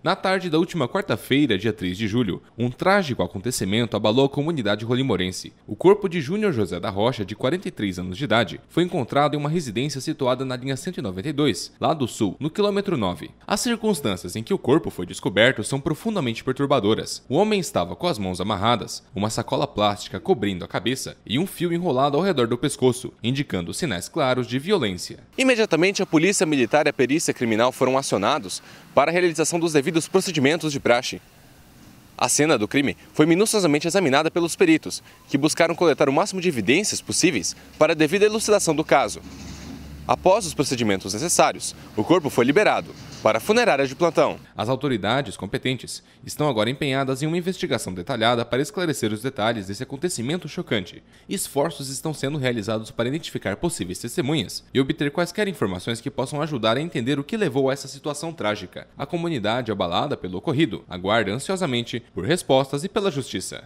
Na tarde da última quarta-feira, dia 3 de julho, um trágico acontecimento abalou a comunidade rolimorense. O corpo de Júnior José da Rocha, de 43 anos de idade, foi encontrado em uma residência situada na linha 192, lá do sul, no quilômetro 9. As circunstâncias em que o corpo foi descoberto são profundamente perturbadoras. O homem estava com as mãos amarradas, uma sacola plástica cobrindo a cabeça e um fio enrolado ao redor do pescoço, indicando sinais claros de violência. Imediatamente, a Polícia Militar e a Perícia Criminal foram acionados para a realização dos devidos devido procedimentos de praxe. A cena do crime foi minuciosamente examinada pelos peritos, que buscaram coletar o máximo de evidências possíveis para a devida elucidação do caso. Após os procedimentos necessários, o corpo foi liberado para funerárias de plantão. As autoridades competentes estão agora empenhadas em uma investigação detalhada para esclarecer os detalhes desse acontecimento chocante. Esforços estão sendo realizados para identificar possíveis testemunhas e obter quaisquer informações que possam ajudar a entender o que levou a essa situação trágica. A comunidade abalada pelo ocorrido aguarda ansiosamente por respostas e pela justiça.